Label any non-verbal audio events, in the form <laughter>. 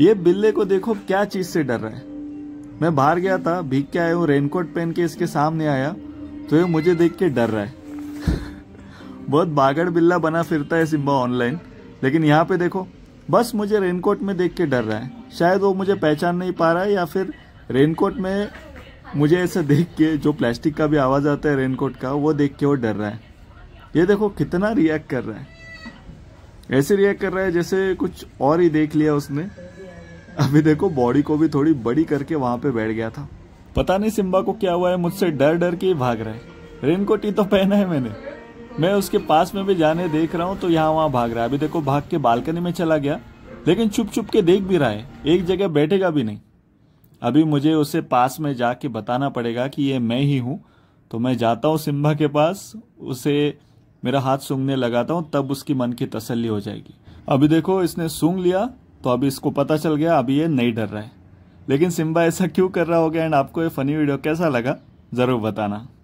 ये बिल्ले को देखो क्या चीज से डर रहा है मैं बाहर गया था भीग के आया हूँ रेनकोट पहन के इसके सामने आया तो ये मुझे देख के डर रहा है <laughs> बहुत बागड़ बिल्ला बना फिरता है सिम्बा ऑनलाइन लेकिन यहाँ पे देखो बस मुझे रेनकोट में देख के डर रहा है शायद वो मुझे पहचान नहीं पा रहा है या फिर रेनकोट में मुझे ऐसे देख के जो प्लास्टिक का भी आवाज़ आता है रेनकोट का वो देख के वो डर रहा है ये देखो कितना रिएक्ट कर रहा है ऐसे रिएक्ट कर रहा है जैसे कुछ और ही देख लिया उसने अभी देखो बॉडी को भी थोड़ी बड़ी करके वहां पे बैठ गया था पता नहीं सिम्बा को क्या हुआ है मुझसे डर डर के ही भाग रहा है रेनकोट ही तो पहना है मैंने मैं उसके पास में भी जाने देख रहा हूँ तो यहाँ वहाँ भाग रहा है अभी देखो भाग के बालकनी में चला गया लेकिन छुप छुप के देख भी रहा है एक जगह बैठेगा भी नहीं अभी मुझे उसे पास में जाके बताना पड़ेगा कि ये मैं ही हूँ तो मैं जाता हूँ सिम्बा के पास उसे मेरा हाथ सूंघने लगाता हूँ तब उसकी मन की तसल्ली हो जाएगी अभी देखो इसने सूंघ लिया तो अभी इसको पता चल गया अभी ये नहीं डर रहा है लेकिन सिम्बा ऐसा क्यों कर रहा होगा एंड आपको ये फ़नी वीडियो कैसा लगा ज़रूर बताना